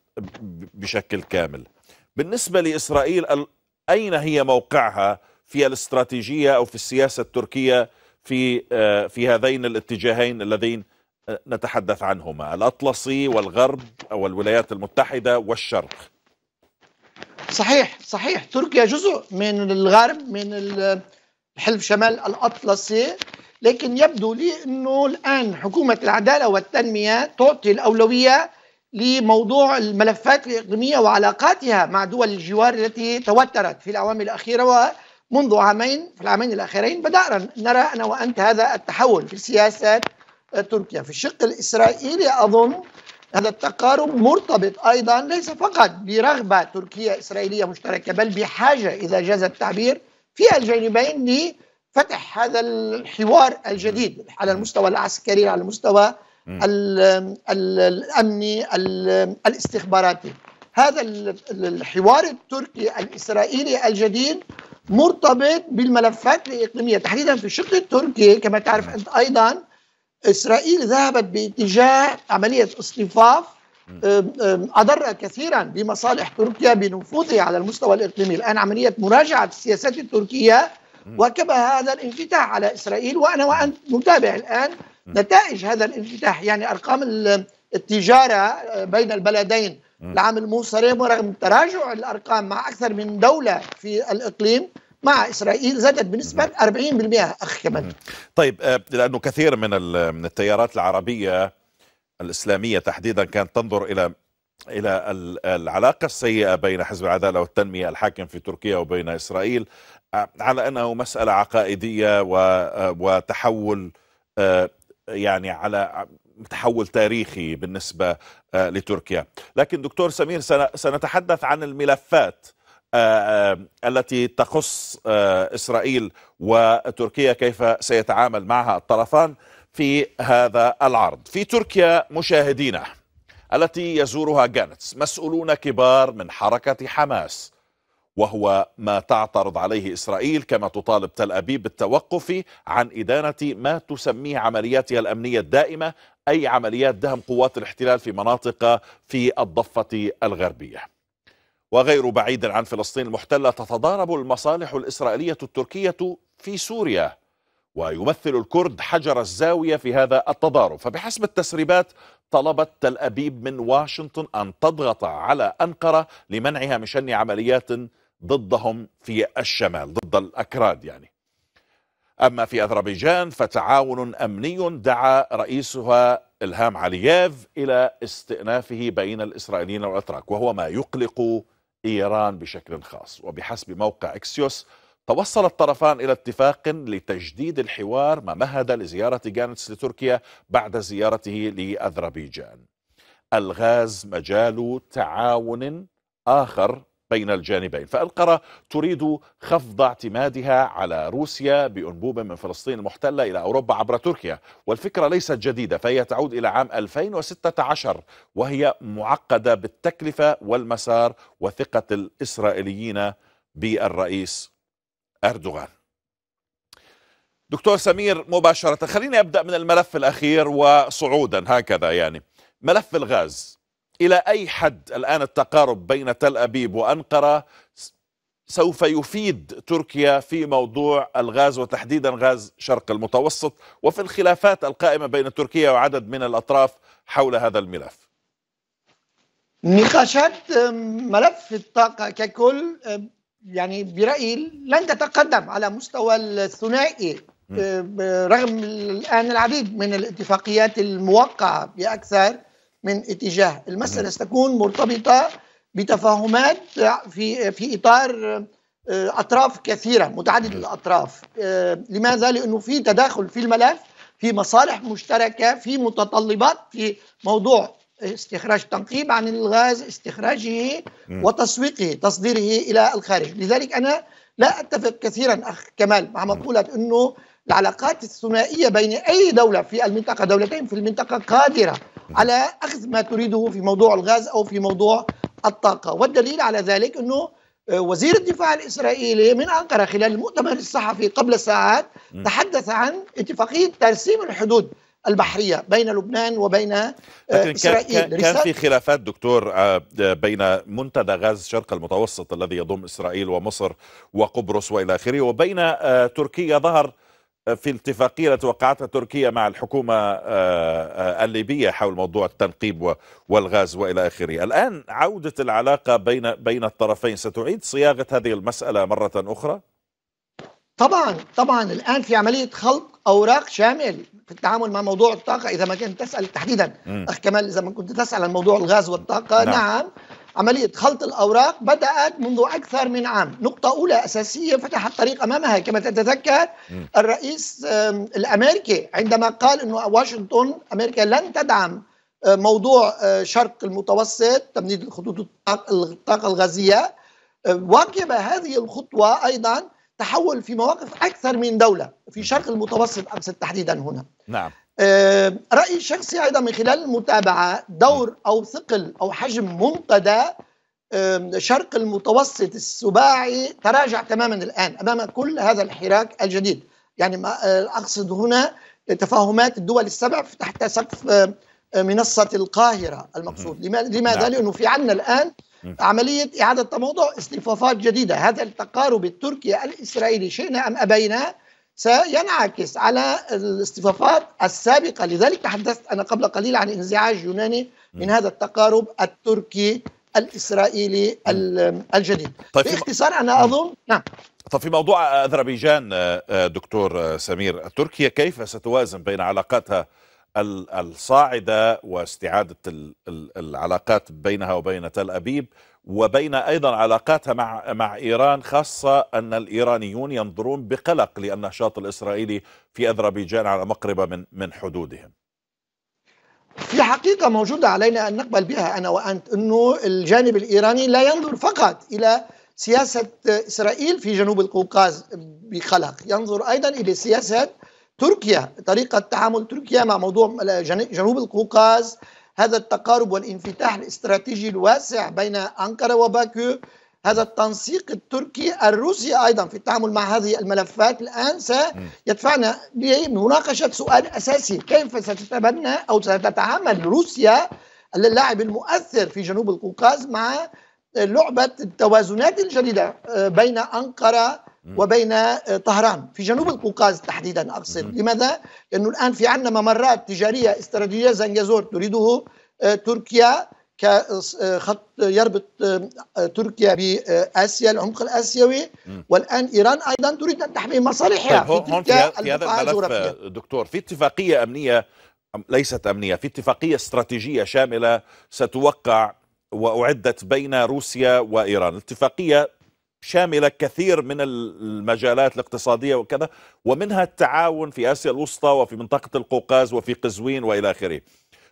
بشكل كامل بالنسبة لإسرائيل أين هي موقعها في الاستراتيجية أو في السياسة التركية في آه، في هذين الاتجاهين اللذين آه، نتحدث عنهما الأطلسي والغرب أو الولايات المتحدة والشرق صحيح صحيح تركيا جزء من الغرب من الحلف شمال الأطلسي لكن يبدو لي أنه الآن حكومة العدالة والتنمية تعطي الأولوية لموضوع الملفات الإقليمية وعلاقاتها مع دول الجوار التي توترت في الأعوام الأخيرة و منذ عامين في العامين الأخيرين بدأنا نرى أنا وأنت هذا التحول في سياسة تركيا في الشق الإسرائيلي أظن هذا التقارب مرتبط أيضا ليس فقط برغبة تركية إسرائيلية مشتركة بل بحاجة إذا جاز التعبير في الجانبين لفتح هذا الحوار الجديد على المستوى العسكري على المستوى الأمني الاستخباراتي هذا الحوار التركي الإسرائيلي الجديد مرتبط بالملفات الإقليمية تحديدا في الشق التركي كما تعرف أنت أيضا إسرائيل ذهبت باتجاه عملية اصطفاف أضر كثيرا بمصالح تركيا بنفوذها على المستوى الإقليمي الآن عملية مراجعة السياسات التركية وكبه هذا الانفتاح على إسرائيل وأنا وأنت نتابع الآن نتائج هذا الانفتاح يعني أرقام التجارة آه، بين البلدين العام الموصرم ورغم تراجع الارقام مع اكثر من دوله في الاقليم مع اسرائيل زادت بنسبه 40% نعم. اخ كمان طيب آه، لانه كثير من من التيارات العربيه الاسلاميه تحديدا كانت تنظر الى الى العلاقه السيئه بين حزب العداله والتنميه الحاكم في تركيا وبين اسرائيل آه، على انه مساله عقائديه آه، وتحول يعني على تحول تاريخي بالنسبه لتركيا لكن دكتور سمير سنتحدث عن الملفات آه، آه، التي تخص آه، اسرائيل وتركيا كيف سيتعامل معها الطرفان في هذا العرض في تركيا مشاهدينا التي يزورها جانتس مسؤولون كبار من حركة حماس وهو ما تعترض عليه إسرائيل كما تطالب تل أبيب بالتوقف عن إدانة ما تسميه عملياتها الأمنية الدائمة أي عمليات دهم قوات الاحتلال في مناطق في الضفة الغربية وغير بعيد عن فلسطين المحتلة تتضارب المصالح الإسرائيلية التركية في سوريا ويمثل الكرد حجر الزاوية في هذا التضارب فبحسب التسريبات طلبت تل أبيب من واشنطن أن تضغط على أنقرة لمنعها من شن عمليات ضدهم في الشمال ضد الأكراد يعني أما في أذربيجان فتعاون أمني دعا رئيسها إلهام علييف إلى استئنافه بين الإسرائيليين والأتراك وهو ما يقلق إيران بشكل خاص وبحسب موقع إكسيوس توصل الطرفان إلى اتفاق لتجديد الحوار ما مهد لزيارة جانتس لتركيا بعد زيارته لأذربيجان الغاز مجال تعاون آخر بين الجانبين فأنقرة تريد خفض اعتمادها على روسيا بأنبوب من فلسطين المحتلة إلى أوروبا عبر تركيا والفكرة ليست جديدة فهي تعود إلى عام 2016 وهي معقدة بالتكلفة والمسار وثقة الإسرائيليين بالرئيس أردوغان دكتور سمير مباشرة خليني أبدأ من الملف الأخير وصعودا هكذا يعني ملف الغاز إلى أي حد الآن التقارب بين تل أبيب وأنقرة سوف يفيد تركيا في موضوع الغاز وتحديدا غاز شرق المتوسط وفي الخلافات القائمة بين تركيا وعدد من الأطراف حول هذا الملف نقاشات ملف الطاقة ككل يعني برأيي لن تتقدم على مستوى الثنائي رغم الآن العديد من الاتفاقيات الموقعة بأكثر من اتجاه المسألة ستكون مرتبطة بتفاهمات في في إطار آه، أطراف كثيرة متعددة الأطراف آه، لماذا؟ لأنه في تداخل في الملف في مصالح مشتركة في متطلبات في موضوع استخراج تنقيب عن الغاز استخراجه وتسويقه تصديره إلى الخارج لذلك أنا لا أتفق كثيرا أخ كمال مع مقولة أنه العلاقات الثنائيه بين اي دوله في المنطقه دولتين في المنطقه قادره نعم. على اخذ ما تريده في موضوع الغاز او في موضوع الطاقه والدليل على ذلك انه آه، وزير الدفاع الاسرائيلي من انقره خلال المؤتمر الصحفي قبل ساعات نعم. تحدث عن اتفاقيه ترسيم الحدود البحريه بين لبنان وبين آه، لكن اسرائيل كان, كان في خلافات دكتور آه، بين منتدى غاز شرق المتوسط الذي يضم اسرائيل ومصر وقبرص والى اخره وبين تركيا ظهر في اتفاقية وقعتها تركيا مع الحكومة آه، آه، الليبية حول موضوع التنقيب والغاز وإلى آخره الآن عودة العلاقة بين بين الطرفين ستعيد صياغة هذه المسألة مرة أخرى؟ طبعا طبعا الآن في عملية خلق أوراق شامل في التعامل مع موضوع الطاقة إذا ما كنت تسأل تحديدا أخ كمال إذا ما كنت تسأل عن موضوع الغاز والطاقة نعم, نعم عملية خلط الأوراق بدأت منذ أكثر من عام نقطة أولى أساسية فتحت طريق أمامها كما تتذكر الرئيس الأمريكي عندما قال أن واشنطن أمريكا لن تدعم آه، موضوع آه، شرق المتوسط تمديد الخطوط الطاقة الغازية آه، واكب هذه الخطوة أيضا تحول في مواقف أكثر من دولة في شرق المتوسط أمس تحديدا هنا نعم آه، رأيي الشخصي أيضا من خلال المتابعة دور أو ثقل أو حجم منتدى شرق المتوسط السباعي تراجع تماما الآن أمام كل هذا الحراك الجديد يعني ما آه، أقصد هنا تفاهمات الدول السبع تحت سقف منصة القاهرة المقصود لماذا؟ نعم. لأنه في عندنا الآن عملية إعادة تموضع اصطفافات جديدة هذا التقارب التركي الإسرائيلي شئنا أم أبينا سينعكس على الاصطفافات السابقة لذلك تحدثت أنا قبل قليل عن انزعاج يوناني من هذا التقارب التركي الإسرائيلي الجديد طيب باختصار أنا أظن نعم طيب في موضوع أذربيجان آه، آه، دكتور آه، سمير تركيا كيف ستوازن بين علاقاتها الصاعدة واستعادة العلاقات بينها وبين تل أبيب وبين أيضا علاقاتها مع, مع إيران خاصة أن الإيرانيون ينظرون بقلق للنشاط الإسرائيلي في أذربيجان على مقربة من, من حدودهم في حقيقة موجودة علينا أن نقبل بها أنا وأنت أنه الجانب الإيراني لا ينظر فقط إلى سياسة إسرائيل في جنوب القوقاز بقلق ينظر أيضا إلى سياسة تركيا طريقة تعامل تركيا مع موضوع جنوب القوقاز هذا التقارب والانفتاح الاستراتيجي الواسع بين أنقرة وباكو هذا التنسيق التركي الروسي أيضا في التعامل مع هذه الملفات الآن سيدفعنا لمناقشة سؤال أساسي كيف ستتبنى أو ستتعامل روسيا اللاعب المؤثر في جنوب القوقاز مع لعبة التوازنات الجديدة بين أنقرة وبين آه، طهران في جنوب القوقاز تحديدا أقصد لماذا؟ لأنه الآن في عندنا ممرات تجارية استراتيجية زنجازور تريده آه، تركيا كخط آه، يربط تركيا باسيا العمق الاسيوي والان ايران ايضا تريد ان تحمي مصالحها طيب هون في, في هذا الملف دكتور في اتفاقيه امنيه ليست امنيه في اتفاقيه استراتيجيه شامله ستوقع واعدت بين روسيا وايران اتفاقيه شاملة كثير من المجالات الاقتصادية وكذا ومنها التعاون في آسيا الوسطى وفي منطقة القوقاز وفي قزوين وإلى آخره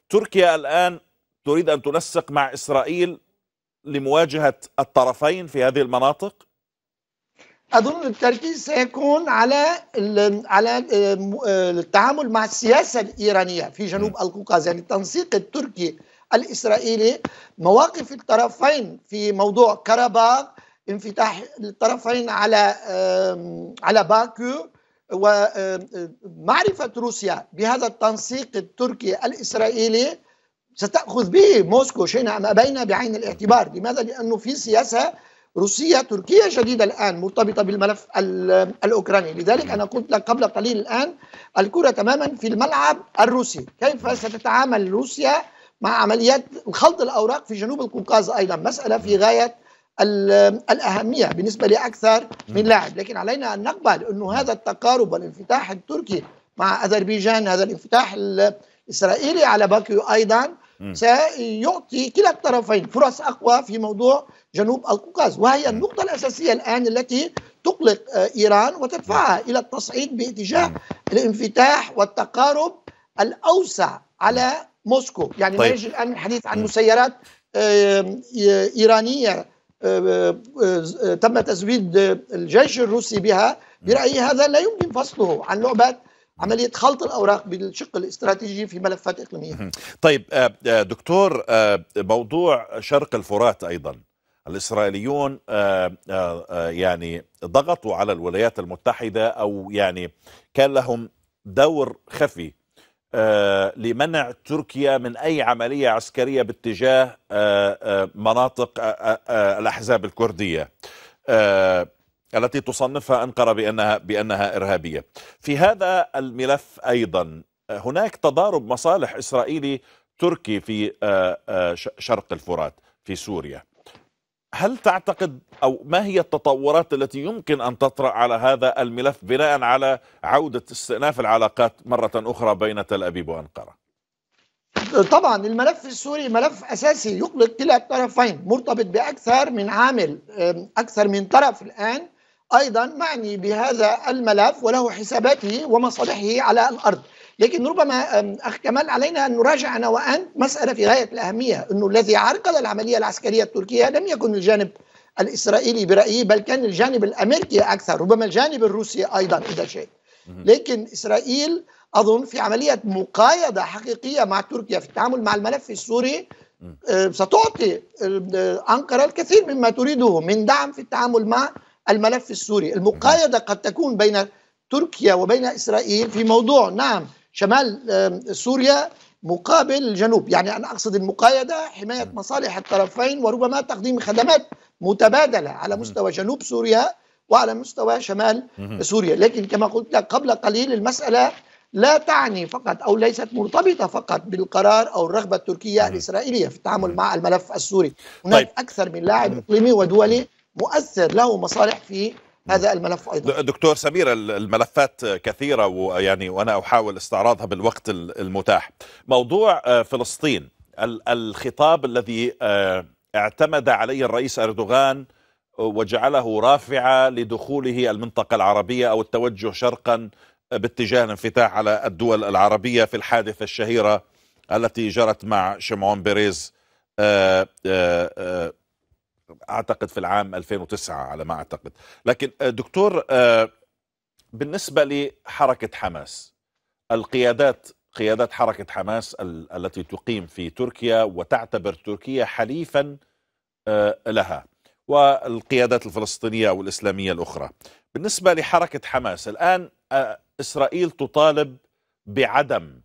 تركيا الآن تريد أن تنسق مع إسرائيل لمواجهة الطرفين في هذه المناطق اظن التركيز سيكون على على آه، التعامل مع السياسه الايرانيه في جنوب القوقاز يعني التنسيق التركي الاسرائيلي مواقف الطرفين في موضوع كرباغ انفتاح الطرفين على على باكو ومعرفة روسيا بهذا التنسيق التركي الإسرائيلي ستأخذ به موسكو شيئا ما بين بعين الاعتبار لماذا؟ لأنه في سياسة روسية تركية جديدة الآن مرتبطة بالملف الأوكراني لذلك أنا قلت لك قبل قليل الآن الكرة تماما في الملعب الروسي كيف ستتعامل روسيا مع عمليات خلط الأوراق في جنوب القوقاز أيضا مسألة في غاية الاهميه بالنسبه لاكثر من لاعب لكن علينا ان نقبل انه هذا التقارب والانفتاح التركي مع اذربيجان هذا الانفتاح الاسرائيلي على باكيو ايضا سيعطي كلا الطرفين فرص اقوى في موضوع جنوب القوقاز وهي النقطه الاساسيه الان التي تقلق آه، ايران وتدفعها الى التصعيد باتجاه الانفتاح والتقارب الاوسع على موسكو يعني طيب. ما يجري الان الحديث عن مسيرات آه، ايرانيه تم تزويد الجيش الروسي بها برأيي هذا لا يمكن فصله عن لعبة عملية خلط الأوراق بالشق الاستراتيجي في ملفات إقليمية طيب آه، آه، دكتور آه، موضوع شرق الفرات أيضا الإسرائيليون يعني ضغطوا على الولايات المتحدة أو يعني كان لهم دور خفي آه، لمنع تركيا من أي عملية عسكرية باتجاه آه، آه، مناطق الأحزاب الكردية التي تصنفها أنقرة بأنها, بأنها إرهابية في هذا الملف أيضا هناك تضارب مصالح إسرائيلي تركي في شرق الفرات في سوريا هل تعتقد او ما هي التطورات التي يمكن ان تطرا على هذا الملف بناء على عوده استئناف العلاقات مره اخرى بين تل ابيب وانقره؟ طبعا الملف السوري ملف اساسي يقلق كلا الطرفين مرتبط باكثر من عامل اكثر من طرف الان ايضا معني بهذا الملف وله حساباته ومصالحه على الارض لكن ربما اخ كمال علينا ان نراجع انا وانت مساله في غايه الاهميه انه الذي عرقل العمليه العسكريه التركيه لم يكن الجانب الاسرائيلي برايي بل كان الجانب الامريكي اكثر ربما الجانب الروسي ايضا اذا شيء لكن اسرائيل اظن في عمليه مقايضه حقيقيه مع تركيا في التعامل مع الملف السوري ستعطي انقره الكثير مما تريده من دعم في التعامل مع الملف السوري، المقايضه قد تكون بين تركيا وبين اسرائيل في موضوع نعم شمال سوريا مقابل الجنوب يعني أنا أقصد المقايدة حماية مصالح الطرفين وربما تقديم خدمات متبادلة على مستوى جنوب سوريا وعلى مستوى شمال سوريا لكن كما قلت لك قبل قليل المسألة لا تعني فقط أو ليست مرتبطة فقط بالقرار أو الرغبة التركية الإسرائيلية في التعامل مع الملف السوري هناك طيب. أكثر من لاعب إقليمي ودولي مؤثر له مصالح في هذا الملف ايضا دكتور سمير الملفات كثيره ويعني وانا احاول استعراضها بالوقت المتاح موضوع آه، فلسطين الخطاب الذي آه، اعتمد عليه الرئيس اردوغان وجعله رافعه لدخوله المنطقه العربيه او التوجه شرقا باتجاه الانفتاح على الدول العربيه في الحادثه الشهيره التي جرت مع شمعون بيريز آه، اعتقد في العام 2009 على ما اعتقد لكن آه، دكتور آه، بالنسبه لحركه حماس القيادات قيادات حركه حماس التي تقيم في تركيا وتعتبر تركيا حليفا آه، لها والقيادات الفلسطينيه والاسلاميه الاخرى بالنسبه لحركه حماس الان اسرائيل تطالب بعدم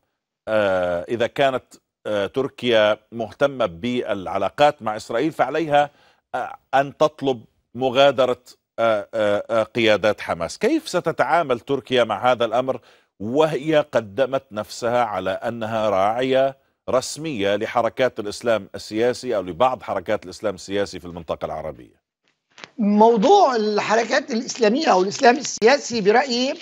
اذا كانت تركيا مهتمه بالعلاقات مع اسرائيل فعليها أن تطلب مغادرة آه، آه، آه، قيادات حماس كيف ستتعامل تركيا مع هذا الأمر وهي قدمت نفسها على أنها راعية رسمية لحركات الإسلام السياسي أو لبعض حركات الإسلام السياسي في المنطقة العربية موضوع الحركات الإسلامية أو الإسلام السياسي برأيي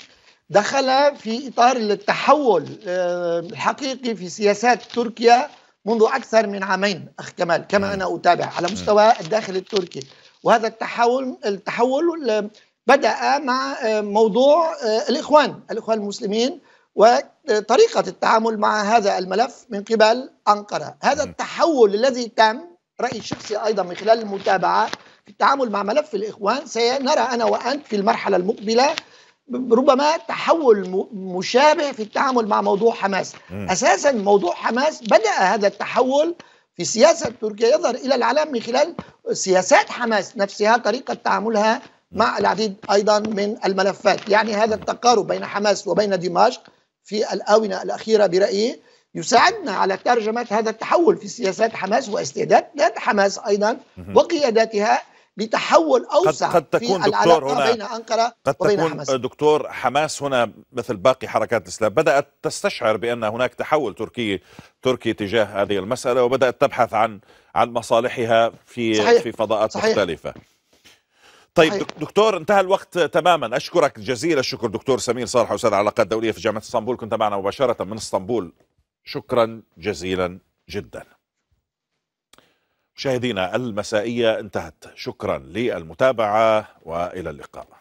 دخل في إطار التحول الحقيقي في سياسات تركيا منذ أكثر من عامين أخ كمال كما نعم. أنا أتابع على نعم. مستوى الداخل التركي وهذا التحول التحول بدأ مع آه، موضوع آه، الإخوان الإخوان المسلمين وطريقة التعامل مع هذا الملف من قبل أنقرة هذا نعم. التحول الذي تم رأيي الشخصي أيضا من خلال المتابعة في التعامل مع ملف الإخوان سنرى أنا وأنت في المرحلة المقبلة ربما تحول مشابه في التعامل مع موضوع حماس م. أساسا موضوع حماس بدأ هذا التحول في سياسة تركيا يظهر إلى العالم من خلال سياسات حماس نفسها طريقة تعاملها مع العديد أيضا من الملفات يعني هذا التقارب بين حماس وبين دمشق في الآونة الأخيرة برأيي يساعدنا على ترجمة هذا التحول في سياسات حماس واستعدادات حماس أيضا وقياداتها بتحول اوسع قد, قد تكون في دكتور هنا بين انقره قد وبين تكون حماس. دكتور حماس هنا مثل باقي حركات الاسلام بدات تستشعر بان هناك تحول تركي تركي تجاه هذه المساله وبدات تبحث عن عن مصالحها في صحيح. في فضاءات صحيح. مختلفه طيب صحيح. دكتور انتهى الوقت تماما اشكرك جزيل الشكر دكتور سمير صالح استاذ علاقات دوليه في جامعه اسطنبول كنت معنا مباشره من اسطنبول شكرا جزيلا جدا مشاهدينا المسائية انتهت شكرا للمتابعة وإلى اللقاء